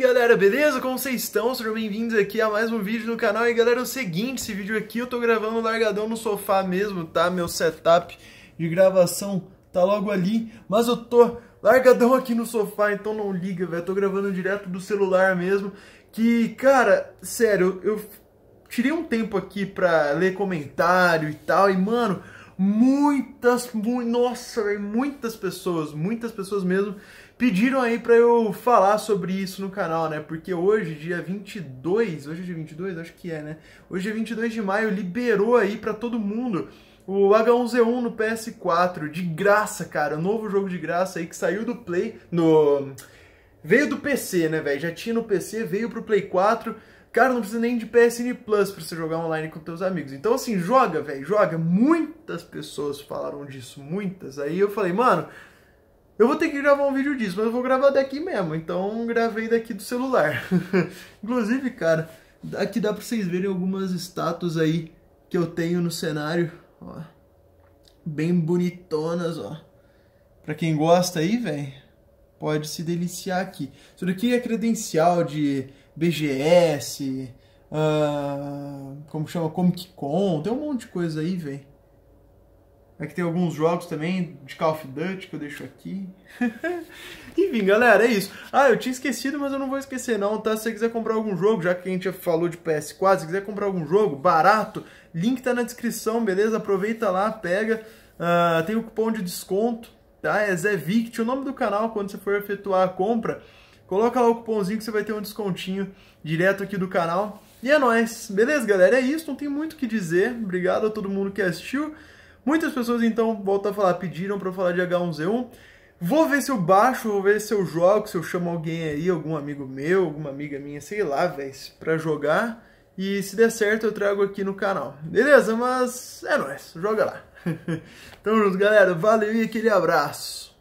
E galera, beleza? Como vocês estão? Sejam bem-vindos aqui a mais um vídeo no canal. E galera, é o seguinte, esse vídeo aqui eu tô gravando largadão no sofá mesmo, tá? Meu setup de gravação tá logo ali, mas eu tô largadão aqui no sofá, então não liga, velho. Tô gravando direto do celular mesmo, que, cara, sério, eu tirei um tempo aqui pra ler comentário e tal, e mano muitas, mu nossa, muitas pessoas, muitas pessoas mesmo pediram aí para eu falar sobre isso no canal, né? Porque hoje, dia 22, hoje é dia 22, acho que é, né? Hoje é 22 de maio, liberou aí para todo mundo o H1Z1 no PS4 de graça, cara, novo jogo de graça aí que saiu do Play no veio do PC, né, velho? Já tinha no PC, veio pro Play 4 Cara, não precisa nem de PSN Plus pra você jogar online com teus amigos. Então, assim, joga, velho, joga. Muitas pessoas falaram disso, muitas. Aí eu falei, mano, eu vou ter que gravar um vídeo disso, mas eu vou gravar daqui mesmo. Então, gravei daqui do celular. Inclusive, cara, aqui dá pra vocês verem algumas estátuas aí que eu tenho no cenário, ó. Bem bonitonas, ó. Pra quem gosta aí, velho, pode se deliciar aqui. Isso daqui é credencial de BGS, uh, ah, como chama? Comic Con, tem um monte de coisa aí, velho. Aqui é tem alguns jogos também de Call of Duty que eu deixo aqui. Enfim, galera, é isso. Ah, eu tinha esquecido, mas eu não vou esquecer não, tá? Se você quiser comprar algum jogo, já que a gente já falou de PS4, se quiser comprar algum jogo barato, link tá na descrição, beleza? Aproveita lá, pega. Uh, tem o cupom de desconto, tá? É Zevict, o nome do canal quando você for efetuar a compra. Coloca lá o cupomzinho que você vai ter um descontinho direto aqui do canal. E é nóis. Beleza, galera? É isso. Não tem muito o que dizer. Obrigado a todo mundo que assistiu. Muitas pessoas, então, volta a falar, pediram para falar de H1Z1. Vou ver se eu baixo, vou ver se eu jogo, se eu chamo alguém aí, algum amigo meu, alguma amiga minha, sei lá, velho, pra jogar. E se der certo, eu trago aqui no canal. Beleza? Mas é nóis. Joga lá. Tamo junto, galera. Valeu e aquele abraço.